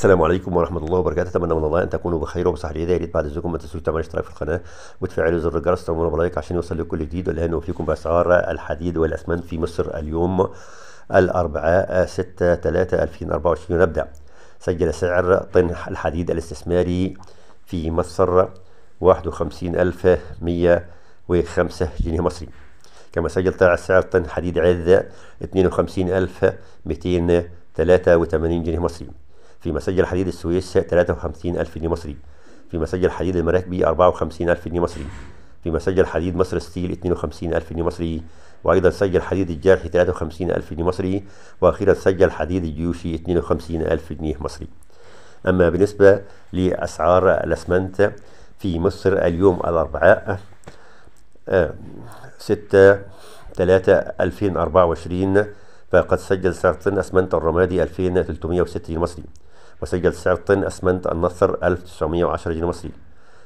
السلام عليكم ورحمه الله وبركاته اتمنى من الله ان تكونوا بخير وبصحه يا ريت بعد اذنكم ما تنسوش تعملوا اشتراك في القناه وتفعلوا زر الجرس وتعملوا بلايك عشان يوصل لكل جديد والان وفيكم باسعار الحديد والاسمنت في مصر اليوم الاربعاء 6 3 2024 نبدا سجل سعر طن الحديد الاستثماري في مصر 51105 جنيه مصري كما سجل طلع سعر طن حديد عذ 52283 جنيه مصري في مسجل حديد السويس 53 ألف جنيه مصري في مسجل حديد المراكبي 54 ألف جنيه مصري في مسجل حديد مصر ستيل 52 ألف جنيه مصري وأيضا سجل حديد الجرح 53 ألف جنيه مصري وأخيرا سجل حديد الجيوشي 52 ألف جنيه مصري أما بالنسبة لأسعار الأسمنت في مصر اليوم الأربعاء 6 3 2024 فقد سجل سعر طن أسمنت الرمادي 2360 مصري وسجل سعر طن أسمنت النصر 1910 جنيه مصري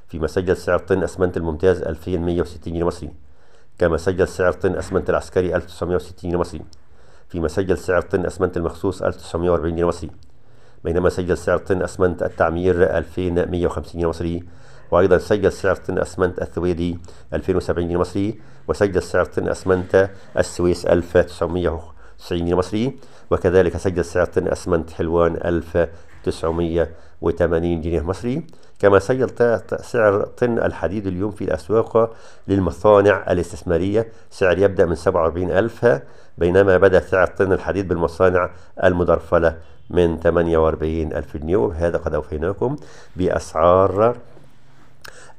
فيما سجل سعر طن أسمنت الممتاز 2160 جنيه مصري كما سجل سعر طن أسمنت العسكري 1960 جنيه مصري فيما سجل سعر طن أسمنت المخصوص 1940 جنيه مصري بينما سجل سعر طن أسمنت التعمير 2150 جنيه مصري وأيضا سجل سعر طن أسمنت الثويدي 2070 جنيه مصري وسجل سعر طن أسمنت السويس 1900 90 مصري وكذلك سجل سعر طن أسمنت حلوان 1980 جنيه مصري كما سجل سعر طن الحديد اليوم في الأسواق للمصانع الاستثمارية سعر يبدأ من 47 ألف بينما بدأ سعر طن الحديد بالمصانع المدرفلة من 48 ألف جنيه وبهذا قد أوفيناكم بأسعار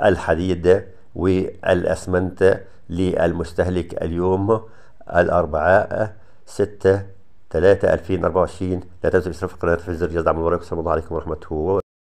الحديد والأسمنت للمستهلك اليوم الأربعاء 6 3 2024 لا تنسوا الاشتراك في القناه وتفعيل زر الجرس دعم المباراه والسلام عليكم ورحمه الله